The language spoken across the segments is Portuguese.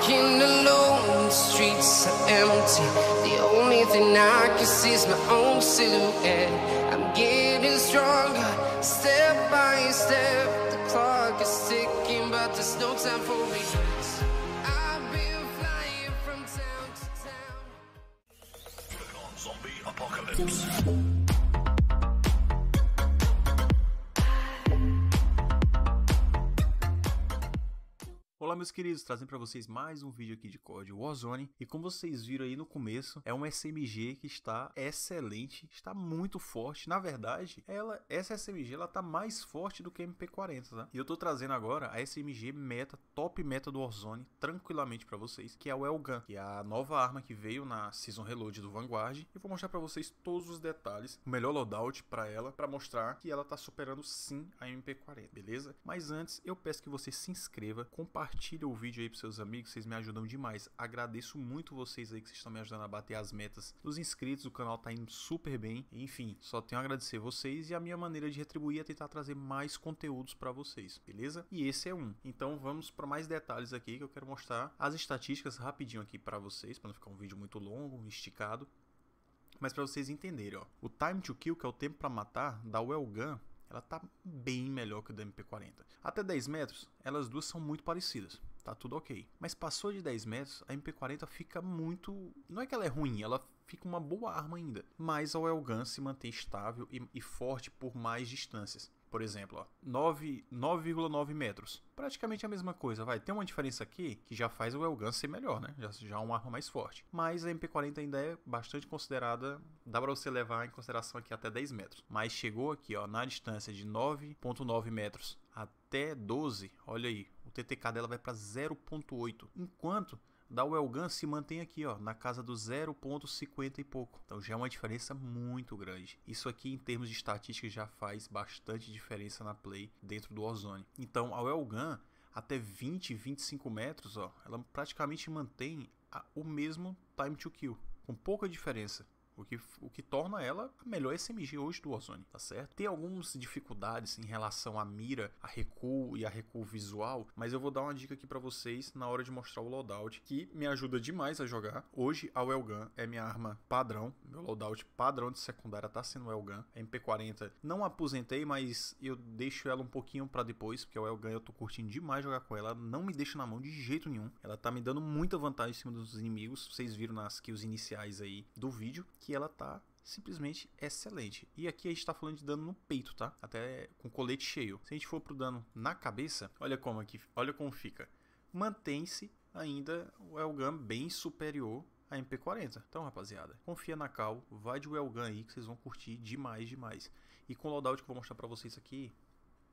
Walking alone, the streets are empty. The only thing I can see is my own silhouette. I'm getting stronger, step by step. The clock is ticking, but there's no time for me. I've been flying from town to town. Zombie apocalypse. meus queridos, trazendo para vocês mais um vídeo aqui de COD Warzone. E como vocês viram aí no começo, é uma SMG que está excelente, está muito forte. Na verdade, ela, essa SMG ela está mais forte do que a MP40, tá? E eu tô trazendo agora a SMG meta, top meta do Warzone, tranquilamente para vocês, que é o Elgun, que é a nova arma que veio na Season Reload do Vanguard. E vou mostrar para vocês todos os detalhes, o melhor loadout para ela, para mostrar que ela tá superando sim a MP40, beleza? Mas antes, eu peço que você se inscreva, compartilhe compartilha o vídeo aí pros seus amigos, vocês me ajudam demais. Agradeço muito vocês aí que vocês estão me ajudando a bater as metas dos inscritos, o canal tá indo super bem. Enfim, só tenho a agradecer vocês e a minha maneira de retribuir é tentar trazer mais conteúdos para vocês, beleza? E esse é um. Então vamos para mais detalhes aqui que eu quero mostrar as estatísticas rapidinho aqui para vocês, para não ficar um vídeo muito longo, esticado. Mas para vocês entenderem, ó, o time to kill, que é o tempo para matar, da Well Gun, ela está bem melhor que o da MP40. Até 10 metros, elas duas são muito parecidas, tá tudo ok. Mas passou de 10 metros, a MP40 fica muito. Não é que ela é ruim, ela fica uma boa arma ainda. Mas a Elgun se mantém estável e, e forte por mais distâncias. Por exemplo, 9,9 metros. Praticamente a mesma coisa, vai. Tem uma diferença aqui que já faz o Elgan ser melhor, né? Já, já é uma arma mais forte. Mas a MP40 ainda é bastante considerada. Dá pra você levar em consideração aqui até 10 metros. Mas chegou aqui, ó, na distância de 9,9 metros até 12, olha aí, o TTK dela vai para 0.8, enquanto da Wellgun se mantém aqui, ó, na casa do 0.50 e pouco. Então já é uma diferença muito grande. Isso aqui em termos de estatística já faz bastante diferença na play dentro do Ozone. Então a Wellgun até 20, 25 metros, ó, ela praticamente mantém a, o mesmo time to kill, com pouca diferença o que, o que torna ela a melhor SMG hoje do Warzone, tá certo? Tem algumas dificuldades em relação à mira, a recuo e a recuo visual, mas eu vou dar uma dica aqui para vocês na hora de mostrar o loadout, que me ajuda demais a jogar. Hoje a Wellgun é minha arma padrão, meu loadout padrão de secundária tá sendo Wellgun, MP40. Não aposentei, mas eu deixo ela um pouquinho para depois, porque a Wellgun eu tô curtindo demais jogar com ela, não me deixa na mão de jeito nenhum. Ela tá me dando muita vantagem em cima dos inimigos, vocês viram nas kills iniciais aí do vídeo, que que ela tá simplesmente excelente. E aqui a gente está falando de dano no peito, tá? Até com colete cheio. Se a gente for pro dano na cabeça, olha como aqui, olha como fica. Mantém-se ainda o Elgan bem superior a MP40. Então, rapaziada, confia na Cal, vai de Elgan aí que vocês vão curtir demais, demais. E com o loadout que eu vou mostrar para vocês aqui,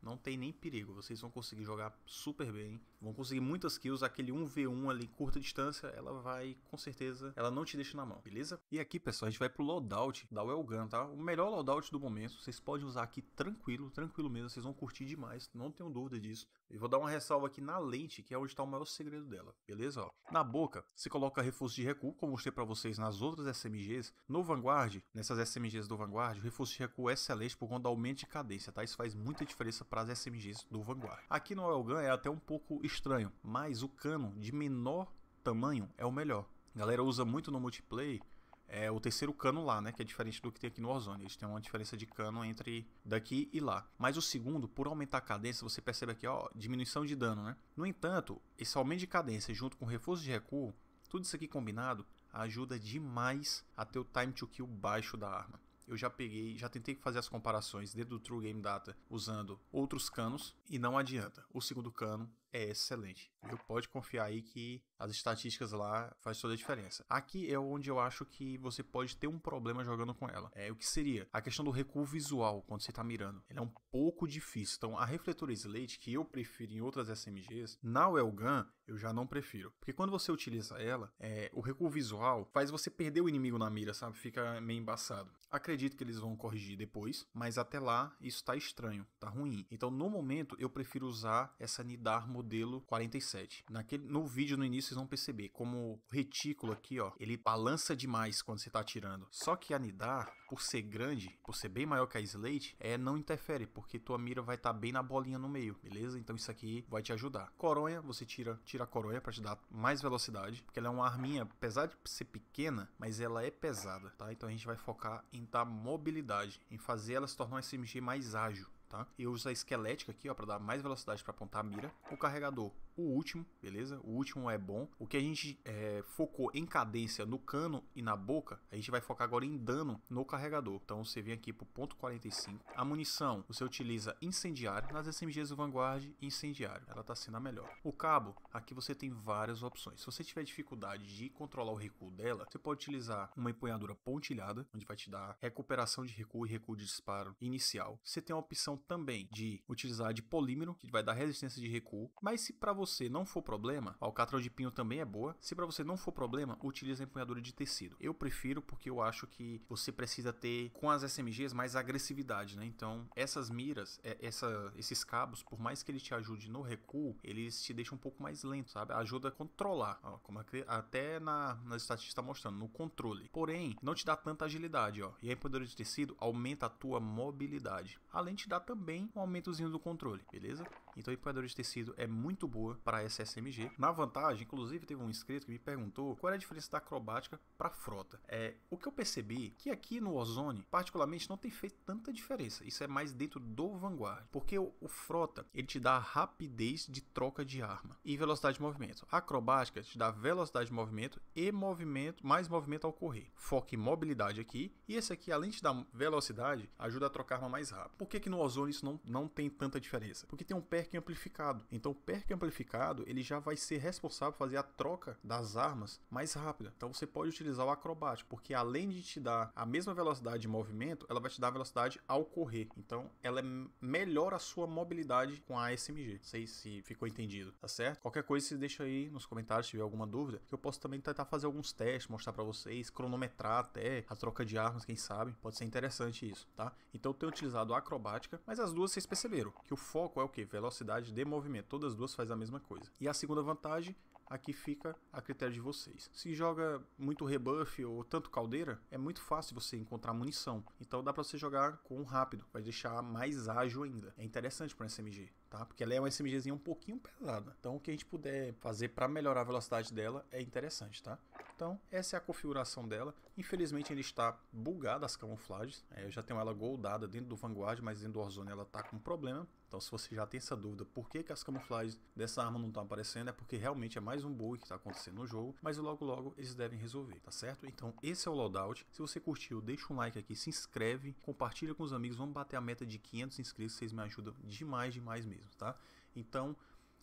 não tem nem perigo. Vocês vão conseguir jogar super bem, vão conseguir muitas kills, aquele 1v1 ali curta distância, ela vai, com certeza, ela não te deixa na mão, beleza? E aqui, pessoal, a gente vai pro loadout da Wellgun, tá? O melhor loadout do momento, vocês podem usar aqui tranquilo, tranquilo mesmo, vocês vão curtir demais, não tenho dúvida disso. e vou dar uma ressalva aqui na lente, que é onde tá o maior segredo dela, beleza? Ó, na boca, você coloca reforço de recuo, como mostrei pra vocês nas outras SMGs, no Vanguard, nessas SMGs do Vanguard, o reforço de recuo é excelente por conta do aumento de cadência, tá? Isso faz muita diferença pra para as é SMGs do Vanguard. Aqui no Oil Gun é até um pouco estranho, mas o cano de menor tamanho é o melhor. A galera usa muito no multiplayer é o terceiro cano lá, né? Que é diferente do que tem aqui no Warzone. Eles têm uma diferença de cano entre daqui e lá. Mas o segundo, por aumentar a cadência, você percebe aqui, ó, diminuição de dano, né? No entanto, esse aumento de cadência junto com reforço de recuo, tudo isso aqui combinado, ajuda demais a ter o time to kill baixo da arma eu já peguei, já tentei fazer as comparações dentro do True Game Data usando outros canos e não adianta. O segundo cano é excelente. Eu pode confiar aí que as estatísticas lá faz toda a diferença. Aqui é onde eu acho que você pode ter um problema jogando com ela. É o que seria a questão do recuo visual quando você está mirando. é um pouco difícil. Então a refletor slate que eu prefiro em outras SMGs, na Wellgun eu já não prefiro, porque quando você utiliza ela, é, o recuo visual faz você perder o inimigo na mira, sabe? Fica meio embaçado. Acredito que eles vão corrigir depois, mas até lá isso tá estranho, tá ruim. Então no momento eu prefiro usar essa Nidar modelo 47. Naquele, no vídeo, no início, vocês vão perceber como o retículo aqui, ó, ele balança demais quando você está atirando. Só que a Nidar, por ser grande, por ser bem maior que a Slate, é, não interfere, porque tua mira vai estar tá bem na bolinha no meio, beleza? Então isso aqui vai te ajudar. Coronha, você tira, tira a coronha para te dar mais velocidade, porque ela é uma arminha, apesar de ser pequena, mas ela é pesada, tá? Então a gente vai focar em dar mobilidade, em fazer ela se tornar um SMG mais ágil. Tá? Eu uso a esquelética aqui ó para dar mais velocidade para apontar a mira. O carregador o último, beleza? O último é bom. O que a gente é, focou em cadência no cano e na boca, a gente vai focar agora em dano no carregador. Então você vem aqui pro ponto 45. A munição, você utiliza incendiário. Nas SMGs do Vanguard, incendiário. Ela tá sendo a melhor. O cabo, aqui você tem várias opções. Se você tiver dificuldade de controlar o recuo dela, você pode utilizar uma empunhadura pontilhada, onde vai te dar recuperação de recuo e recuo de disparo inicial. Você tem a opção também de utilizar de polímero, que vai dar resistência de recuo. Mas se para você você não for problema, a alcatra de pinho também é boa. Se para você não for problema, utilize a empunhadura de tecido. Eu prefiro porque eu acho que você precisa ter com as SMGs mais agressividade, né? Então, essas miras, é, essa, esses cabos, por mais que ele te ajude no recuo, eles te deixam um pouco mais lento, sabe? Ajuda a controlar, ó, como até na, nas estatísticas está mostrando, no controle. Porém, não te dá tanta agilidade, ó. E a empunhadura de tecido aumenta a tua mobilidade. Além de te dar também um aumentozinho do controle, beleza? Então a empunhadura de tecido é muito boa para SSMG. Na vantagem, inclusive, teve um inscrito que me perguntou qual é a diferença da acrobática para frota. É, o que eu percebi é que aqui no Ozone, particularmente, não tem feito tanta diferença. Isso é mais dentro do Vanguard, porque o, o frota ele te dá rapidez de troca de arma e velocidade de movimento. A acrobática te dá velocidade de movimento e movimento mais movimento ao correr. Foco em mobilidade aqui e esse aqui, além de dar velocidade, ajuda a trocar arma mais rápido. Por que, que no Ozone isso não, não tem tanta diferença? Porque tem um perk amplificado. Então, o perk amplificado ele já vai ser responsável por fazer a troca das armas mais rápida. Então você pode utilizar o acrobático, porque além de te dar a mesma velocidade de movimento, ela vai te dar velocidade ao correr. Então ela é a sua mobilidade com a SMG. Não sei se ficou entendido, tá certo? Qualquer coisa você deixa aí nos comentários se tiver alguma dúvida, que eu posso também tentar fazer alguns testes, mostrar para vocês, cronometrar até a troca de armas, quem sabe? Pode ser interessante isso, tá? Então eu tenho utilizado a acrobática, mas as duas vocês perceberam que o foco é o que? Velocidade de movimento. Todas as duas fazem a mesma mesma coisa. E a segunda vantagem aqui fica a critério de vocês. Se joga muito rebuff ou tanto caldeira, é muito fácil você encontrar munição. Então dá para você jogar com rápido, vai deixar mais ágil ainda. É interessante para um SMG, tá? Porque ela é uma SMGzinha um pouquinho pesada. Então o que a gente puder fazer para melhorar a velocidade dela é interessante, tá? Então, essa é a configuração dela. Infelizmente ele está bugada as camuflagens. É, eu já tenho ela goldada dentro do Vanguard, mas dentro do Warzone ela está com problema. Então se você já tem essa dúvida por que, que as camuflagens dessa arma não estão aparecendo, é porque realmente é mais um bug que está acontecendo no jogo, mas logo logo eles devem resolver, tá certo? Então esse é o loadout. Se você curtiu, deixa um like aqui, se inscreve, compartilha com os amigos, vamos bater a meta de 500 inscritos, vocês me ajudam demais, demais mesmo, tá? Então,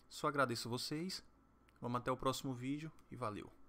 só agradeço vocês, vamos até o próximo vídeo e valeu!